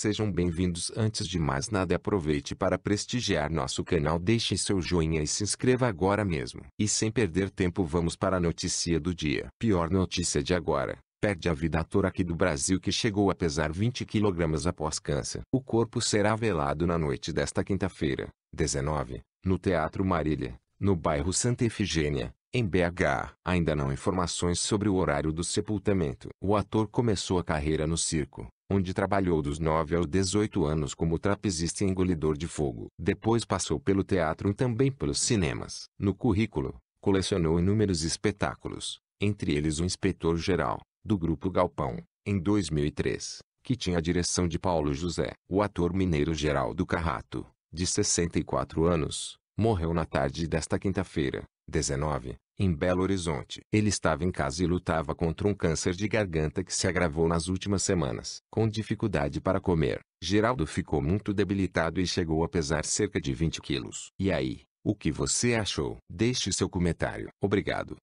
Sejam bem-vindos. Antes de mais nada, aproveite para prestigiar nosso canal. Deixe seu joinha e se inscreva agora mesmo. E sem perder tempo, vamos para a notícia do dia. Pior notícia de agora. Perde a vida ator aqui do Brasil que chegou a pesar 20 kg após câncer. O corpo será velado na noite desta quinta-feira, 19, no Teatro Marília, no bairro Santa Efigênia, em BH, ainda não informações sobre o horário do sepultamento. O ator começou a carreira no circo, onde trabalhou dos 9 aos 18 anos como trapezista e engolidor de fogo. Depois passou pelo teatro e também pelos cinemas. No currículo, colecionou inúmeros espetáculos, entre eles o Inspetor Geral, do Grupo Galpão, em 2003, que tinha a direção de Paulo José. O ator mineiro Geraldo Carrato, de 64 anos, morreu na tarde desta quinta-feira 19, em Belo Horizonte. Ele estava em casa e lutava contra um câncer de garganta que se agravou nas últimas semanas. Com dificuldade para comer, Geraldo ficou muito debilitado e chegou a pesar cerca de 20 quilos. E aí, o que você achou? Deixe seu comentário. Obrigado.